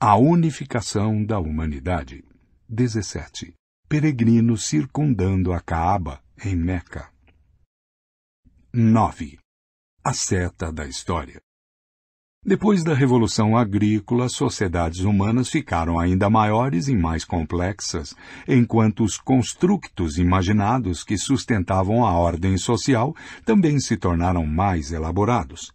A unificação da humanidade. 17. Peregrinos circundando a Caaba, em Meca. 9. A seta da história. Depois da Revolução Agrícola, as sociedades humanas ficaram ainda maiores e mais complexas, enquanto os constructos imaginados que sustentavam a ordem social também se tornaram mais elaborados.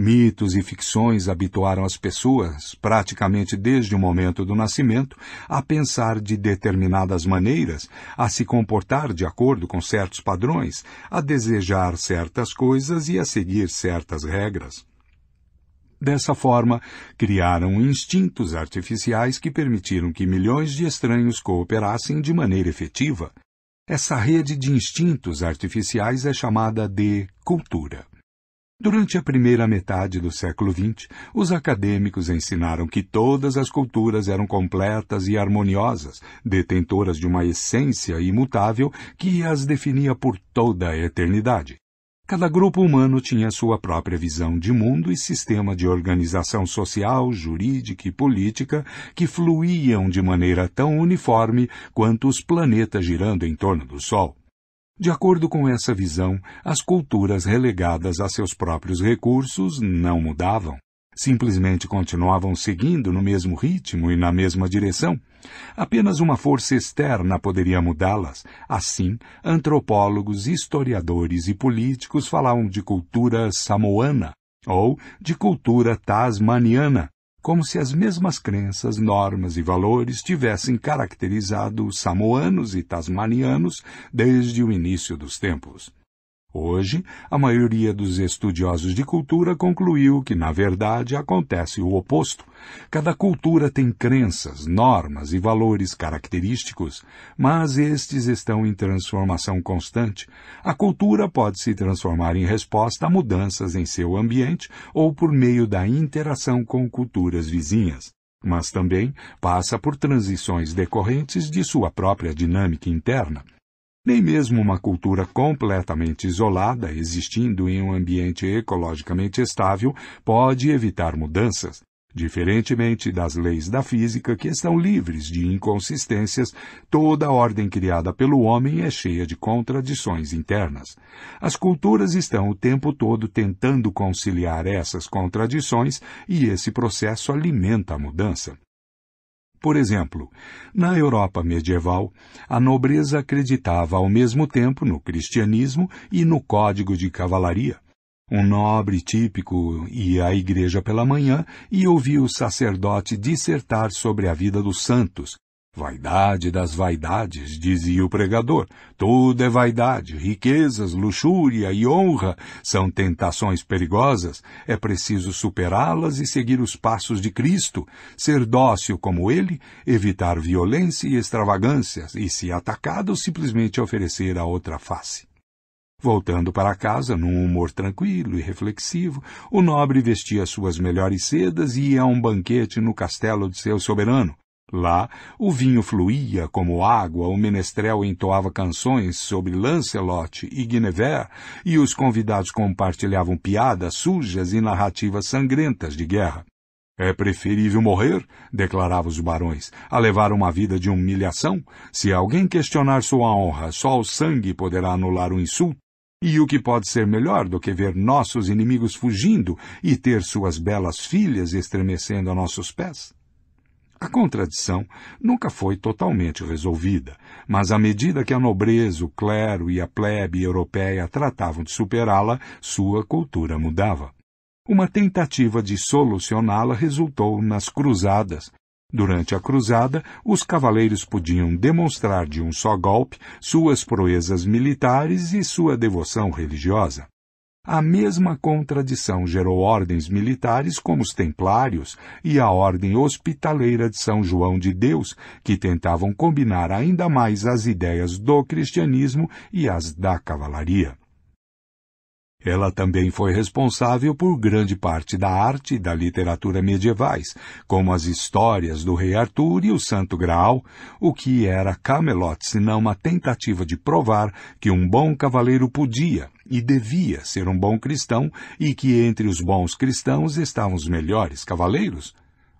Mitos e ficções habituaram as pessoas, praticamente desde o momento do nascimento, a pensar de determinadas maneiras, a se comportar de acordo com certos padrões, a desejar certas coisas e a seguir certas regras. Dessa forma, criaram instintos artificiais que permitiram que milhões de estranhos cooperassem de maneira efetiva. Essa rede de instintos artificiais é chamada de cultura. Durante a primeira metade do século XX, os acadêmicos ensinaram que todas as culturas eram completas e harmoniosas, detentoras de uma essência imutável que as definia por toda a eternidade. Cada grupo humano tinha sua própria visão de mundo e sistema de organização social, jurídica e política que fluíam de maneira tão uniforme quanto os planetas girando em torno do Sol. De acordo com essa visão, as culturas relegadas a seus próprios recursos não mudavam. Simplesmente continuavam seguindo no mesmo ritmo e na mesma direção. Apenas uma força externa poderia mudá-las. Assim, antropólogos, historiadores e políticos falavam de cultura samoana ou de cultura tasmaniana, como se as mesmas crenças, normas e valores tivessem caracterizado os samoanos e tasmanianos desde o início dos tempos. Hoje, a maioria dos estudiosos de cultura concluiu que, na verdade, acontece o oposto. Cada cultura tem crenças, normas e valores característicos, mas estes estão em transformação constante. A cultura pode se transformar em resposta a mudanças em seu ambiente ou por meio da interação com culturas vizinhas mas também passa por transições decorrentes de sua própria dinâmica interna nem mesmo uma cultura completamente isolada, existindo em um ambiente ecologicamente estável, pode evitar mudanças, Diferentemente das leis da física, que estão livres de inconsistências, toda a ordem criada pelo homem é cheia de contradições internas. As culturas estão o tempo todo tentando conciliar essas contradições e esse processo alimenta a mudança. Por exemplo, na Europa medieval, a nobreza acreditava ao mesmo tempo no cristianismo e no código de cavalaria. Um nobre típico ia à igreja pela manhã e ouvia o sacerdote dissertar sobre a vida dos santos, Vaidade das vaidades, dizia o pregador. Tudo é vaidade, riquezas, luxúria e honra são tentações perigosas. É preciso superá-las e seguir os passos de Cristo, ser dócil como ele, evitar violência e extravagâncias e, se atacado, simplesmente oferecer a outra face. Voltando para casa, num humor tranquilo e reflexivo, o nobre vestia suas melhores sedas e ia a um banquete no castelo de seu soberano. Lá, o vinho fluía como água, o menestrel entoava canções sobre Lancelot e Guinevere, e os convidados compartilhavam piadas sujas e narrativas sangrentas de guerra. É preferível morrer, declaravam os barões, a levar uma vida de humilhação. Se alguém questionar sua honra, só o sangue poderá anular o insulto. E o que pode ser melhor do que ver nossos inimigos fugindo e ter suas belas filhas estremecendo a nossos pés? A contradição nunca foi totalmente resolvida, mas à medida que a nobreza, o clero e a plebe europeia tratavam de superá-la, sua cultura mudava. Uma tentativa de solucioná-la resultou nas Cruzadas. Durante a Cruzada, os cavaleiros podiam demonstrar de um só golpe suas proezas militares e sua devoção religiosa. A mesma contradição gerou ordens militares como os Templários e a Ordem Hospitaleira de São João de Deus, que tentavam combinar ainda mais as ideias do cristianismo e as da cavalaria. Ela também foi responsável por grande parte da arte e da literatura medievais, como as histórias do Rei Arthur e o Santo Graal, o que era Camelot senão uma tentativa de provar que um bom cavaleiro podia e devia ser um bom cristão e que entre os bons cristãos estavam os melhores cavaleiros?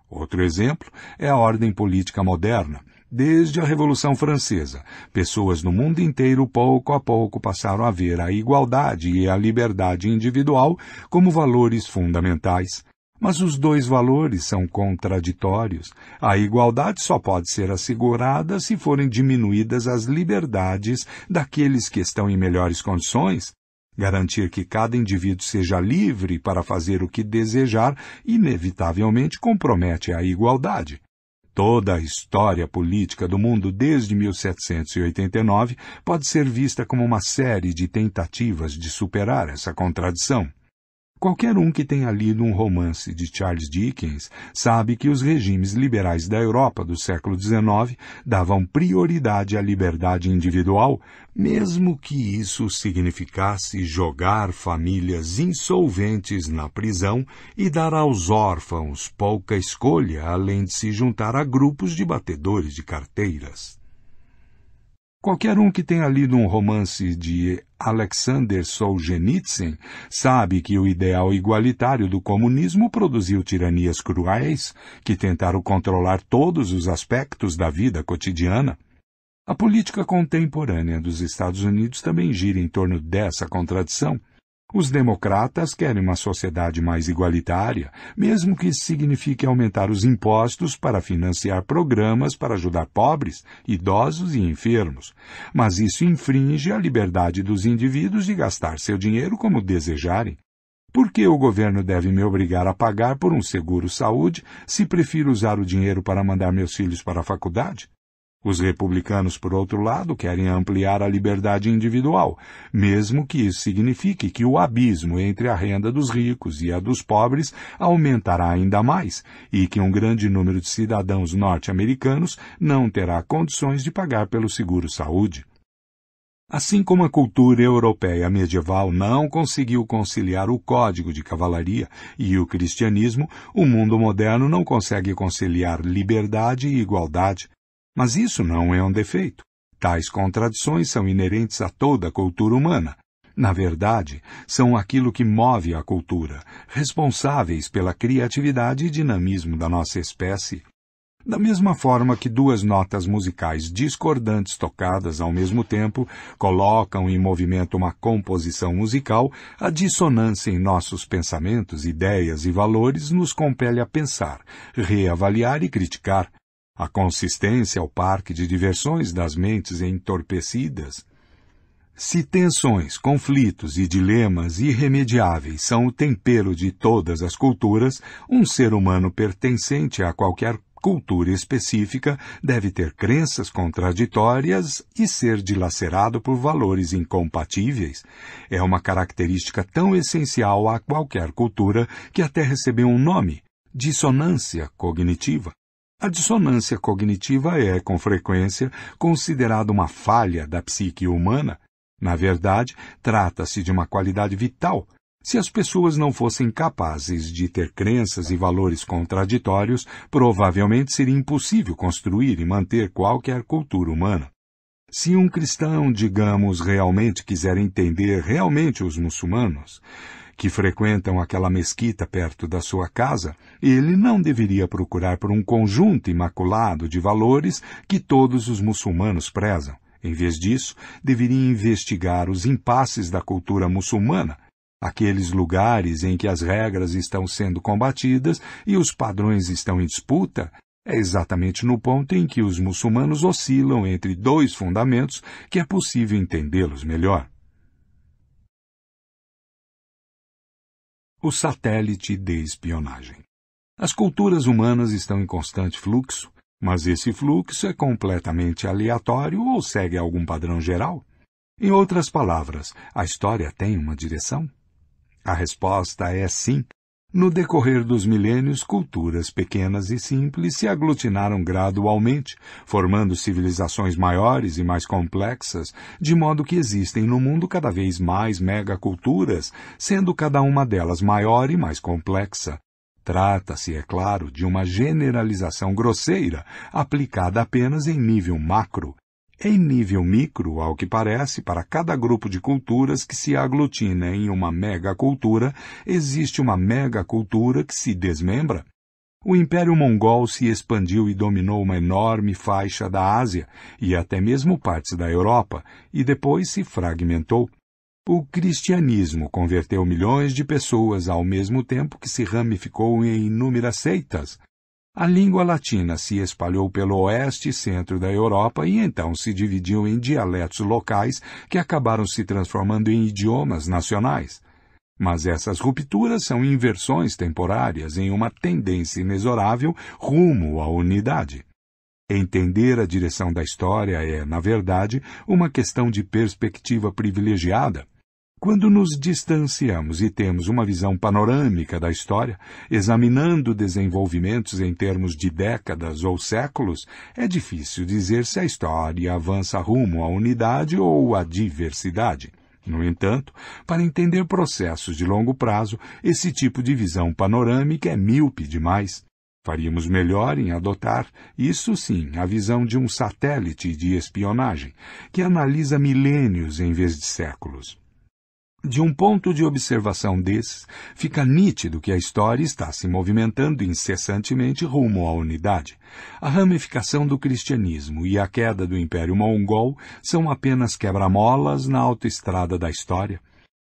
Outro exemplo é a ordem política moderna, Desde a Revolução Francesa, pessoas no mundo inteiro pouco a pouco passaram a ver a igualdade e a liberdade individual como valores fundamentais. Mas os dois valores são contraditórios. A igualdade só pode ser assegurada se forem diminuídas as liberdades daqueles que estão em melhores condições. Garantir que cada indivíduo seja livre para fazer o que desejar inevitavelmente compromete a igualdade. Toda a história política do mundo desde 1789 pode ser vista como uma série de tentativas de superar essa contradição. Qualquer um que tenha lido um romance de Charles Dickens sabe que os regimes liberais da Europa do século XIX davam prioridade à liberdade individual, mesmo que isso significasse jogar famílias insolventes na prisão e dar aos órfãos pouca escolha além de se juntar a grupos de batedores de carteiras. Qualquer um que tenha lido um romance de Alexander Solzhenitsyn sabe que o ideal igualitário do comunismo produziu tiranias cruéis que tentaram controlar todos os aspectos da vida cotidiana. A política contemporânea dos Estados Unidos também gira em torno dessa contradição, os democratas querem uma sociedade mais igualitária, mesmo que isso signifique aumentar os impostos para financiar programas para ajudar pobres, idosos e enfermos. Mas isso infringe a liberdade dos indivíduos de gastar seu dinheiro como desejarem. Por que o governo deve me obrigar a pagar por um seguro-saúde se prefiro usar o dinheiro para mandar meus filhos para a faculdade? Os republicanos, por outro lado, querem ampliar a liberdade individual, mesmo que isso signifique que o abismo entre a renda dos ricos e a dos pobres aumentará ainda mais e que um grande número de cidadãos norte-americanos não terá condições de pagar pelo seguro-saúde. Assim como a cultura europeia medieval não conseguiu conciliar o código de cavalaria e o cristianismo, o mundo moderno não consegue conciliar liberdade e igualdade. Mas isso não é um defeito. Tais contradições são inerentes a toda a cultura humana. Na verdade, são aquilo que move a cultura, responsáveis pela criatividade e dinamismo da nossa espécie. Da mesma forma que duas notas musicais discordantes tocadas ao mesmo tempo colocam em movimento uma composição musical, a dissonância em nossos pensamentos, ideias e valores nos compele a pensar, reavaliar e criticar, a consistência ao é parque de diversões das mentes entorpecidas. Se tensões, conflitos e dilemas irremediáveis são o tempero de todas as culturas, um ser humano pertencente a qualquer cultura específica deve ter crenças contraditórias e ser dilacerado por valores incompatíveis. É uma característica tão essencial a qualquer cultura que até recebeu um nome, dissonância cognitiva. A dissonância cognitiva é, com frequência, considerada uma falha da psique humana. Na verdade, trata-se de uma qualidade vital. Se as pessoas não fossem capazes de ter crenças e valores contraditórios, provavelmente seria impossível construir e manter qualquer cultura humana. Se um cristão, digamos, realmente quiser entender realmente os muçulmanos, que frequentam aquela mesquita perto da sua casa, ele não deveria procurar por um conjunto imaculado de valores que todos os muçulmanos prezam. Em vez disso, deveria investigar os impasses da cultura muçulmana, aqueles lugares em que as regras estão sendo combatidas e os padrões estão em disputa, é exatamente no ponto em que os muçulmanos oscilam entre dois fundamentos que é possível entendê-los melhor. o satélite de espionagem. As culturas humanas estão em constante fluxo, mas esse fluxo é completamente aleatório ou segue algum padrão geral? Em outras palavras, a história tem uma direção? A resposta é sim, no decorrer dos milênios, culturas pequenas e simples se aglutinaram gradualmente, formando civilizações maiores e mais complexas, de modo que existem no mundo cada vez mais megaculturas, sendo cada uma delas maior e mais complexa. Trata-se, é claro, de uma generalização grosseira, aplicada apenas em nível macro, em nível micro, ao que parece, para cada grupo de culturas que se aglutina em uma megacultura, existe uma megacultura que se desmembra. O Império Mongol se expandiu e dominou uma enorme faixa da Ásia e até mesmo partes da Europa, e depois se fragmentou. O cristianismo converteu milhões de pessoas ao mesmo tempo que se ramificou em inúmeras seitas, a língua latina se espalhou pelo oeste e centro da Europa e então se dividiu em dialetos locais que acabaram se transformando em idiomas nacionais. Mas essas rupturas são inversões temporárias em uma tendência inexorável rumo à unidade. Entender a direção da história é, na verdade, uma questão de perspectiva privilegiada, quando nos distanciamos e temos uma visão panorâmica da história, examinando desenvolvimentos em termos de décadas ou séculos, é difícil dizer se a história avança rumo à unidade ou à diversidade. No entanto, para entender processos de longo prazo, esse tipo de visão panorâmica é míope demais. Faríamos melhor em adotar, isso sim, a visão de um satélite de espionagem, que analisa milênios em vez de séculos. De um ponto de observação desses, fica nítido que a história está se movimentando incessantemente rumo à unidade. A ramificação do cristianismo e a queda do Império Mongol são apenas quebra-molas na autoestrada da história.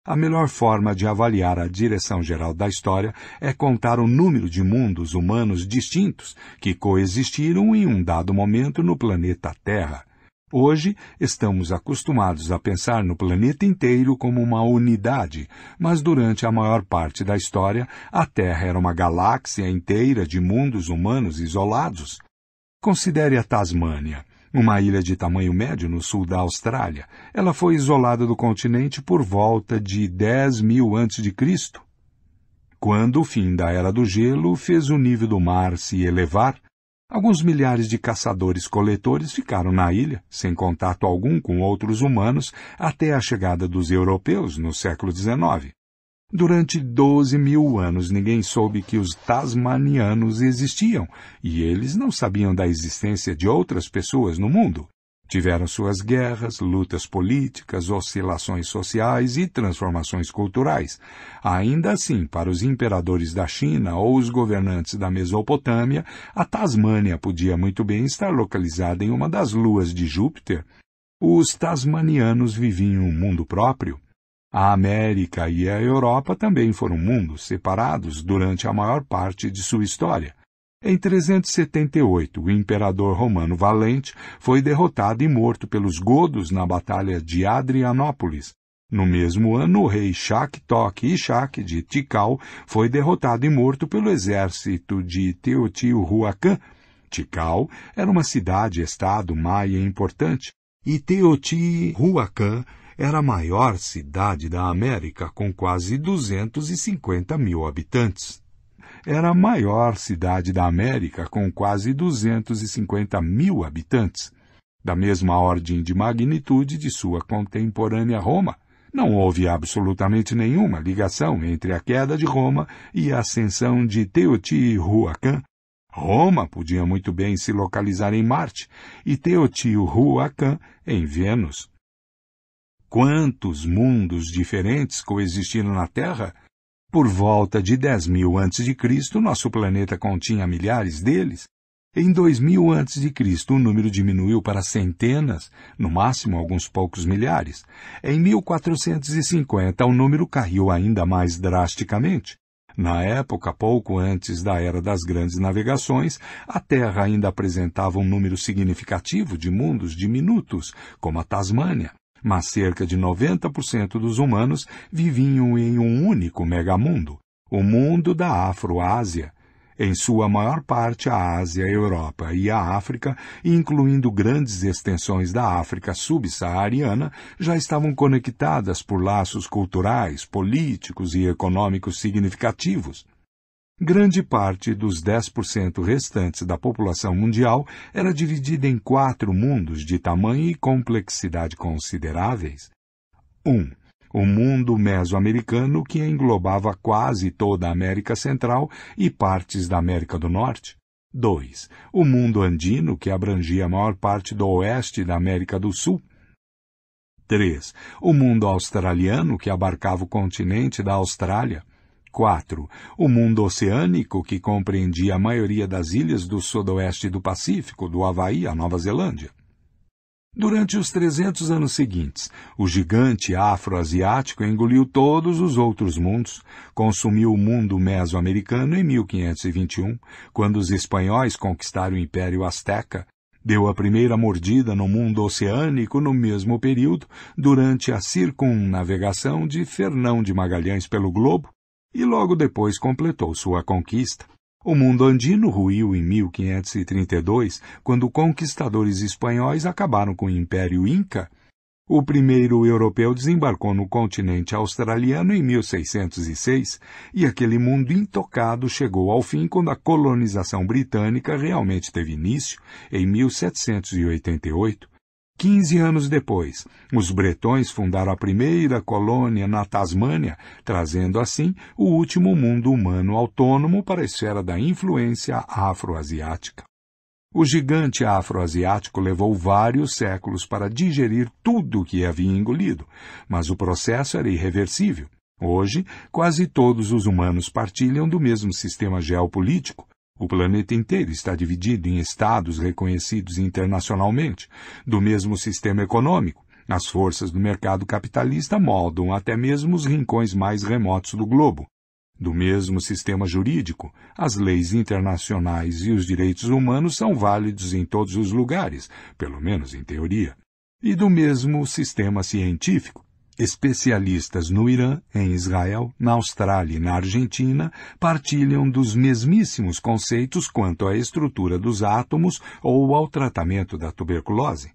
A melhor forma de avaliar a direção geral da história é contar o número de mundos humanos distintos que coexistiram em um dado momento no planeta Terra Hoje estamos acostumados a pensar no planeta inteiro como uma unidade, mas durante a maior parte da história a Terra era uma galáxia inteira de mundos humanos isolados. Considere a Tasmânia, uma ilha de tamanho médio no sul da Austrália. Ela foi isolada do continente por volta de 10 mil a.C. Quando o fim da Era do Gelo fez o nível do mar se elevar, Alguns milhares de caçadores-coletores ficaram na ilha, sem contato algum com outros humanos, até a chegada dos europeus no século XIX. Durante 12 mil anos ninguém soube que os tasmanianos existiam, e eles não sabiam da existência de outras pessoas no mundo. Tiveram suas guerras, lutas políticas, oscilações sociais e transformações culturais. Ainda assim, para os imperadores da China ou os governantes da Mesopotâmia, a Tasmânia podia muito bem estar localizada em uma das luas de Júpiter. Os tasmanianos viviam um mundo próprio. A América e a Europa também foram mundos separados durante a maior parte de sua história. Em 378, o imperador romano Valente foi derrotado e morto pelos godos na Batalha de Adrianópolis. No mesmo ano, o rei Shaktok Ishak de Tikal foi derrotado e morto pelo exército de Teotihuacan. Tikal era uma cidade-estado maia importante e Teotihuacan era a maior cidade da América, com quase 250 mil habitantes era a maior cidade da América, com quase 250 mil habitantes. Da mesma ordem de magnitude de sua contemporânea Roma, não houve absolutamente nenhuma ligação entre a queda de Roma e a ascensão de Teotihuacan. Roma podia muito bem se localizar em Marte e Teotihuacan em Vênus. Quantos mundos diferentes coexistiram na Terra por volta de de a.C., nosso planeta continha milhares deles. Em 2000 a.C., o número diminuiu para centenas, no máximo alguns poucos milhares. Em 1450, o número caiu ainda mais drasticamente. Na época, pouco antes da era das grandes navegações, a Terra ainda apresentava um número significativo de mundos diminutos, como a Tasmânia. Mas cerca de 90% dos humanos viviam em um único megamundo, o mundo da Afro-Ásia. em sua maior parte a Ásia, a Europa e a África, incluindo grandes extensões da África subsaariana, já estavam conectadas por laços culturais, políticos e econômicos significativos. Grande parte dos 10% restantes da população mundial era dividida em quatro mundos de tamanho e complexidade consideráveis. 1. Um, o mundo mesoamericano que englobava quase toda a América Central e partes da América do Norte. 2. O mundo andino que abrangia a maior parte do oeste da América do Sul. 3. O mundo australiano que abarcava o continente da Austrália. 4. O mundo oceânico, que compreendia a maioria das ilhas do sudoeste do Pacífico, do Havaí à Nova Zelândia. Durante os 300 anos seguintes, o gigante afro-asiático engoliu todos os outros mundos, consumiu o mundo mesoamericano em 1521, quando os espanhóis conquistaram o Império Azteca, deu a primeira mordida no mundo oceânico no mesmo período, durante a circunnavegação de Fernão de Magalhães pelo globo, e logo depois completou sua conquista. O mundo andino ruiu em 1532, quando conquistadores espanhóis acabaram com o Império Inca. O primeiro europeu desembarcou no continente australiano em 1606, e aquele mundo intocado chegou ao fim quando a colonização britânica realmente teve início, em 1788. Quinze anos depois, os bretões fundaram a primeira colônia na Tasmânia, trazendo assim o último mundo humano autônomo para a esfera da influência afroasiática. O gigante afroasiático levou vários séculos para digerir tudo o que havia engolido, mas o processo era irreversível. Hoje, quase todos os humanos partilham do mesmo sistema geopolítico, o planeta inteiro está dividido em estados reconhecidos internacionalmente, do mesmo sistema econômico. As forças do mercado capitalista moldam até mesmo os rincões mais remotos do globo. Do mesmo sistema jurídico, as leis internacionais e os direitos humanos são válidos em todos os lugares, pelo menos em teoria. E do mesmo sistema científico, Especialistas no Irã, em Israel, na Austrália e na Argentina partilham dos mesmíssimos conceitos quanto à estrutura dos átomos ou ao tratamento da tuberculose.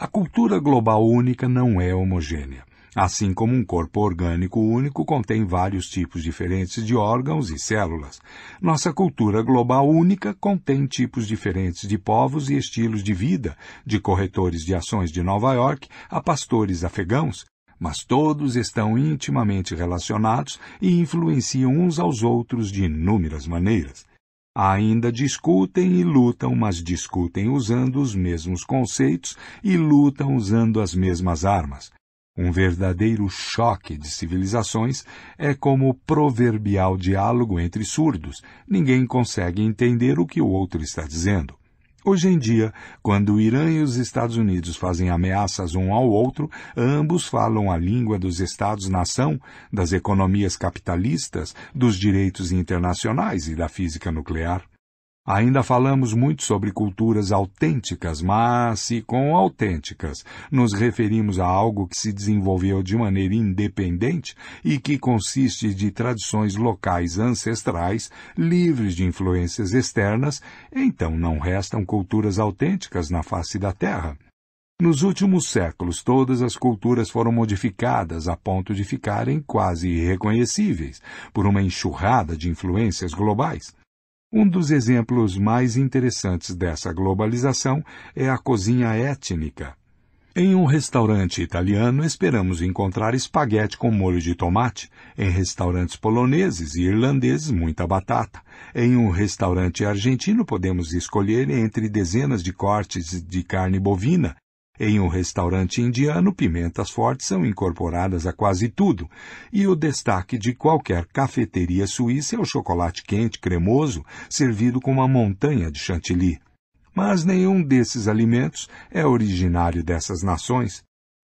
A cultura global única não é homogênea. Assim como um corpo orgânico único contém vários tipos diferentes de órgãos e células, nossa cultura global única contém tipos diferentes de povos e estilos de vida, de corretores de ações de Nova York a pastores afegãos, mas todos estão intimamente relacionados e influenciam uns aos outros de inúmeras maneiras. Ainda discutem e lutam, mas discutem usando os mesmos conceitos e lutam usando as mesmas armas. Um verdadeiro choque de civilizações é como o proverbial diálogo entre surdos. Ninguém consegue entender o que o outro está dizendo. Hoje em dia, quando o Irã e os Estados Unidos fazem ameaças um ao outro, ambos falam a língua dos Estados-nação, das economias capitalistas, dos direitos internacionais e da física nuclear. Ainda falamos muito sobre culturas autênticas, mas se com autênticas nos referimos a algo que se desenvolveu de maneira independente e que consiste de tradições locais ancestrais, livres de influências externas, então não restam culturas autênticas na face da Terra. Nos últimos séculos, todas as culturas foram modificadas a ponto de ficarem quase irreconhecíveis por uma enxurrada de influências globais. Um dos exemplos mais interessantes dessa globalização é a cozinha étnica. Em um restaurante italiano, esperamos encontrar espaguete com molho de tomate. Em restaurantes poloneses e irlandeses, muita batata. Em um restaurante argentino, podemos escolher entre dezenas de cortes de carne bovina em um restaurante indiano, pimentas fortes são incorporadas a quase tudo, e o destaque de qualquer cafeteria suíça é o chocolate quente cremoso, servido com uma montanha de chantilly. Mas nenhum desses alimentos é originário dessas nações.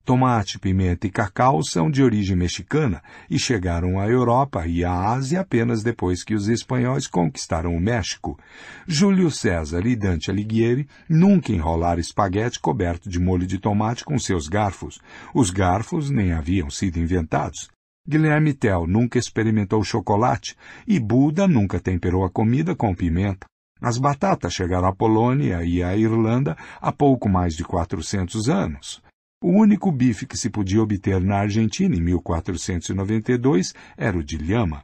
Tomate, pimenta e cacau são de origem mexicana e chegaram à Europa e à Ásia apenas depois que os espanhóis conquistaram o México. Júlio César e Dante Alighieri nunca enrolaram espaguete coberto de molho de tomate com seus garfos. Os garfos nem haviam sido inventados. Guilherme Tell nunca experimentou chocolate e Buda nunca temperou a comida com pimenta. As batatas chegaram à Polônia e à Irlanda há pouco mais de 400 anos. O único bife que se podia obter na Argentina em 1492 era o de lhama.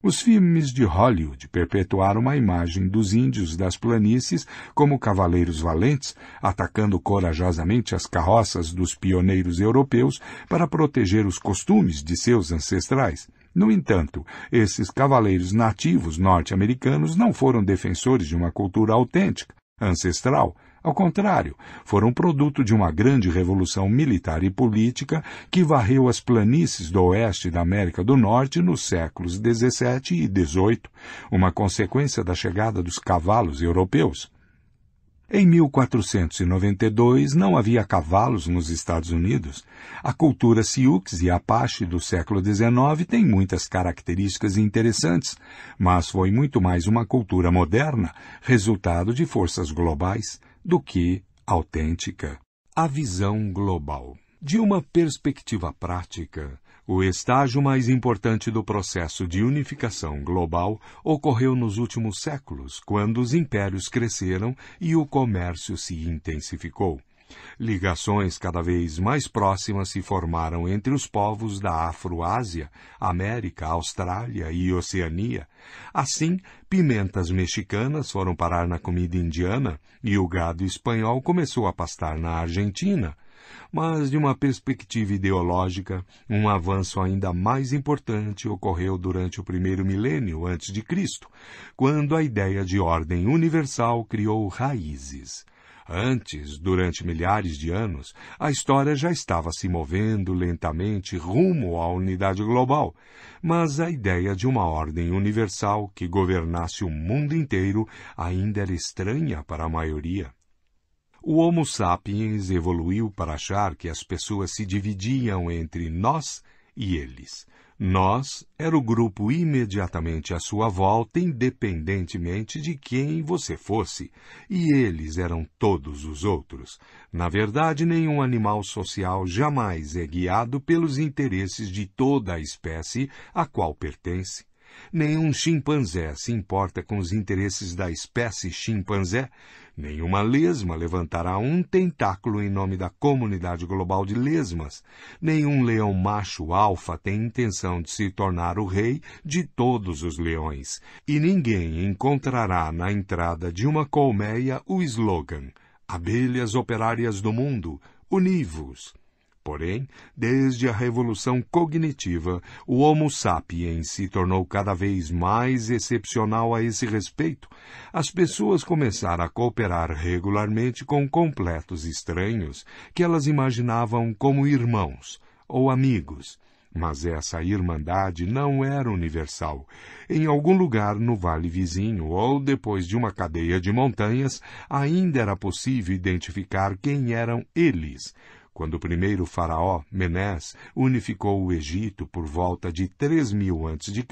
Os filmes de Hollywood perpetuaram a imagem dos índios das planícies como cavaleiros valentes, atacando corajosamente as carroças dos pioneiros europeus para proteger os costumes de seus ancestrais. No entanto, esses cavaleiros nativos norte-americanos não foram defensores de uma cultura autêntica, ancestral, ao contrário, foram produto de uma grande revolução militar e política que varreu as planícies do oeste da América do Norte nos séculos XVII e XVIII, uma consequência da chegada dos cavalos europeus. Em 1492 não havia cavalos nos Estados Unidos. A cultura Sioux e Apache do século XIX tem muitas características interessantes, mas foi muito mais uma cultura moderna, resultado de forças globais do que autêntica. A visão global. De uma perspectiva prática, o estágio mais importante do processo de unificação global ocorreu nos últimos séculos, quando os impérios cresceram e o comércio se intensificou. Ligações cada vez mais próximas se formaram entre os povos da Ásia, América, Austrália e Oceania. Assim, pimentas mexicanas foram parar na comida indiana e o gado espanhol começou a pastar na Argentina. Mas, de uma perspectiva ideológica, um avanço ainda mais importante ocorreu durante o primeiro milênio antes de Cristo, quando a ideia de ordem universal criou raízes. Antes, durante milhares de anos, a história já estava se movendo lentamente rumo à unidade global, mas a ideia de uma ordem universal que governasse o mundo inteiro ainda era estranha para a maioria. O Homo sapiens evoluiu para achar que as pessoas se dividiam entre nós e eles, nós era o grupo imediatamente à sua volta, independentemente de quem você fosse, e eles eram todos os outros. Na verdade, nenhum animal social jamais é guiado pelos interesses de toda a espécie a qual pertence. Nenhum chimpanzé se importa com os interesses da espécie chimpanzé, Nenhuma lesma levantará um tentáculo em nome da comunidade global de lesmas. Nenhum leão macho alfa tem intenção de se tornar o rei de todos os leões. E ninguém encontrará na entrada de uma colmeia o slogan: Abelhas operárias do mundo, univos. Porém, desde a revolução cognitiva, o Homo sapiens se tornou cada vez mais excepcional a esse respeito. As pessoas começaram a cooperar regularmente com completos estranhos que elas imaginavam como irmãos ou amigos. Mas essa irmandade não era universal. Em algum lugar no vale vizinho ou depois de uma cadeia de montanhas, ainda era possível identificar quem eram eles quando o primeiro faraó, Menés, unificou o Egito por volta de 3000 a.C.,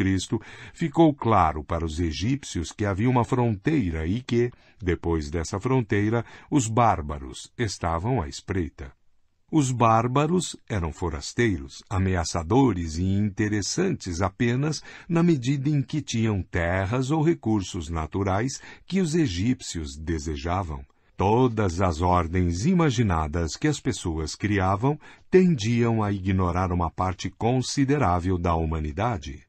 ficou claro para os egípcios que havia uma fronteira e que, depois dessa fronteira, os bárbaros estavam à espreita. Os bárbaros eram forasteiros, ameaçadores e interessantes apenas na medida em que tinham terras ou recursos naturais que os egípcios desejavam. Todas as ordens imaginadas que as pessoas criavam tendiam a ignorar uma parte considerável da humanidade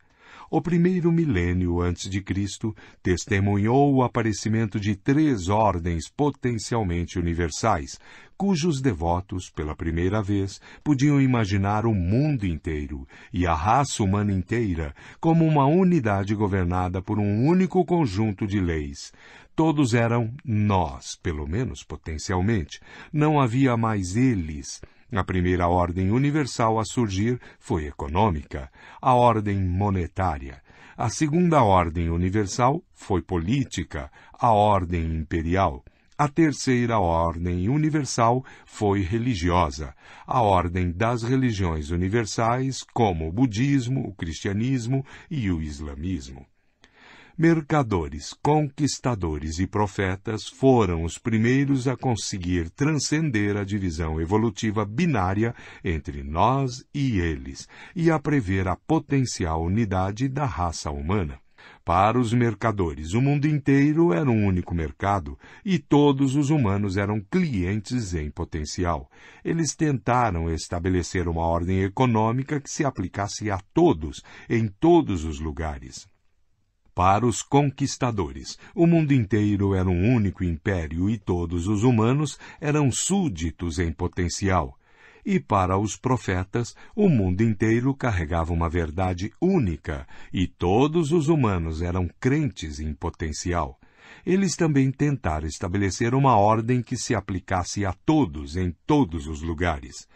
o primeiro milênio antes de Cristo testemunhou o aparecimento de três ordens potencialmente universais, cujos devotos, pela primeira vez, podiam imaginar o mundo inteiro e a raça humana inteira como uma unidade governada por um único conjunto de leis. Todos eram nós, pelo menos potencialmente. Não havia mais eles a primeira ordem universal a surgir foi econômica, a ordem monetária. A segunda ordem universal foi política, a ordem imperial. A terceira ordem universal foi religiosa, a ordem das religiões universais, como o budismo, o cristianismo e o islamismo mercadores, conquistadores e profetas foram os primeiros a conseguir transcender a divisão evolutiva binária entre nós e eles e a prever a potencial unidade da raça humana. Para os mercadores, o mundo inteiro era um único mercado e todos os humanos eram clientes em potencial. Eles tentaram estabelecer uma ordem econômica que se aplicasse a todos, em todos os lugares. Para os conquistadores, o mundo inteiro era um único império e todos os humanos eram súditos em potencial. E para os profetas, o mundo inteiro carregava uma verdade única e todos os humanos eram crentes em potencial eles também tentaram estabelecer uma ordem que se aplicasse a todos em todos os lugares.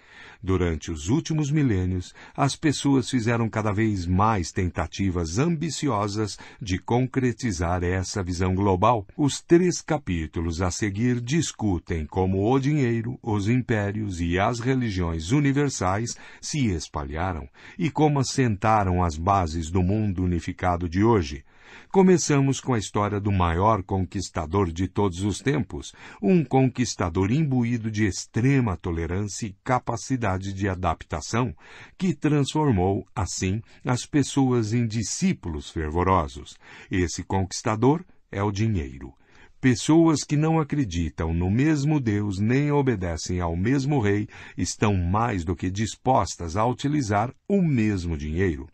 Durante os últimos milênios, as pessoas fizeram cada vez mais tentativas ambiciosas de concretizar essa visão global. Os três capítulos a seguir discutem como o dinheiro, os impérios e as religiões universais se espalharam e como assentaram as bases do mundo unificado de hoje. Começamos com a história do maior conquistador de todos os tempos, um conquistador imbuído de extrema tolerância e capacidade de adaptação, que transformou, assim, as pessoas em discípulos fervorosos. Esse conquistador é o dinheiro. Pessoas que não acreditam no mesmo Deus nem obedecem ao mesmo rei estão mais do que dispostas a utilizar o mesmo dinheiro.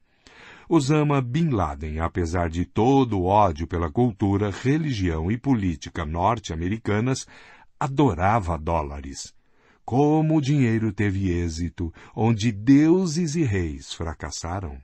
Osama Bin Laden, apesar de todo o ódio pela cultura, religião e política norte-americanas, adorava dólares. Como o dinheiro teve êxito onde deuses e reis fracassaram.